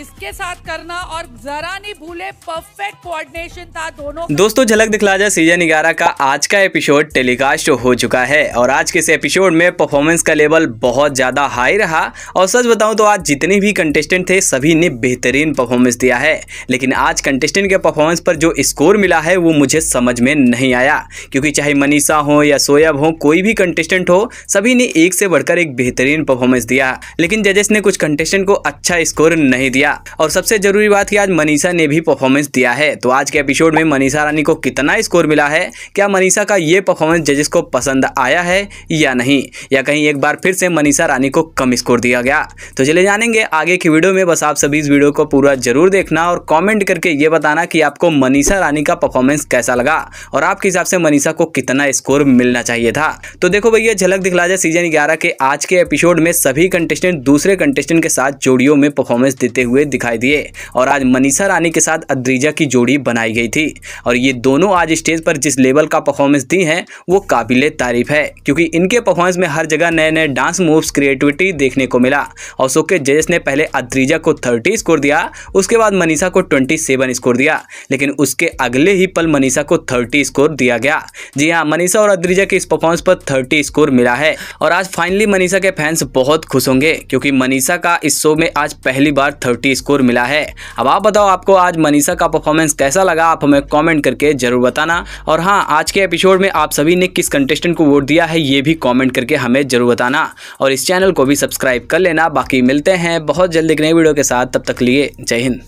इसके साथ करना और जरा नहीं भूले परफेक्ट कोऑर्डिनेशन था दोनों दोस्तों झलक दिखला जाए सीजन ग्यारह का आज का एपिसोड टेलीकास्ट हो चुका है और आज के इस एपिसोड में परफॉर्मेंस का लेवल बहुत ज्यादा हाई रहा और सच बताऊं तो आज जितने भी कंटेस्टेंट थे सभी ने बेहतरीन परफॉर्मेंस दिया है लेकिन आज कंटेस्टेंट के परफॉर्मेंस पर जो स्कोर मिला है वो मुझे समझ में नहीं आया क्योंकि चाहे मनीषा हो या सोयब हो कोई भी कंटेस्टेंट हो सभी ने एक से बढ़कर एक बेहतरीन परफॉर्मेंस दिया लेकिन जजेस ने कुछ कंटेस्टेंट को अच्छा स्कोर नहीं दिया किया और सबसे जरूरी बात की आज मनीषा ने भी परफॉर्मेंस दिया है तो आज के एपिसोड में मनीषा रानी को कितना स्कोर मिला है क्या मनीषा का ये परफॉर्मेंस जजेस को पसंद आया है या नहीं या कहीं एक बार फिर से मनीषा रानी को कम स्कोर दिया गया तो चले जानेंगे आगे की वीडियो में बस आप सभी इस वीडियो को पूरा जरूर देखना और कमेंट करके ये बताना कि आपको मनीषा रानी का परफॉर्मेंस कैसा लगा और आपके हिसाब से मनीषा को कितना स्कोर मिलना चाहिए था तो देखो भैया झलक दिखला जाए सीजन ग्यारह के आज के एपिसोड में सभी कंटेस्टेंट दूसरे कंटेस्टेंट के साथ जोड़ियों में परफॉर्मेंस देते हुए हुए दिखाई दिए और आज मनीषा रानी के साथ अद्रीजा की जोड़ी बनाई गई थी और ये दोनों आज स्टेज पर जिस लेवल का परफॉर्मेंस दी है वो काबिल तारीफ है क्योंकि इनके परफॉर्मेंस में हर जगह नए नए डांस मूव्स क्रिएटिविटी देखने को मिला और सो के जजेस ने पहले अद्रीजा को थर्टी स्कोर दिया उसके बाद मनीषा को ट्वेंटी स्कोर दिया लेकिन उसके अगले ही पल मनीषा को थर्टी स्कोर दिया गया जी हाँ मनीषा और अद्रीजा के इस परफॉर्मेंस पर थर्टी स्कोर मिला है और आज फाइनली मनीषा के फैंस बहुत खुश होंगे क्योंकि मनीषा का इस शो में आज पहली बार थर्टी फोर्टी स्कोर मिला है अब आप बताओ आपको आज मनीषा का परफॉर्मेंस कैसा लगा आप हमें कॉमेंट करके जरूर बताना और हाँ आज के एपिसोड में आप सभी ने किस कंटेस्टेंट को वोट दिया है ये भी कॉमेंट करके हमें जरूर बताना और इस चैनल को भी सब्सक्राइब कर लेना बाकी मिलते हैं बहुत जल्द एक नई वीडियो के साथ तब तक लिए जय हिंद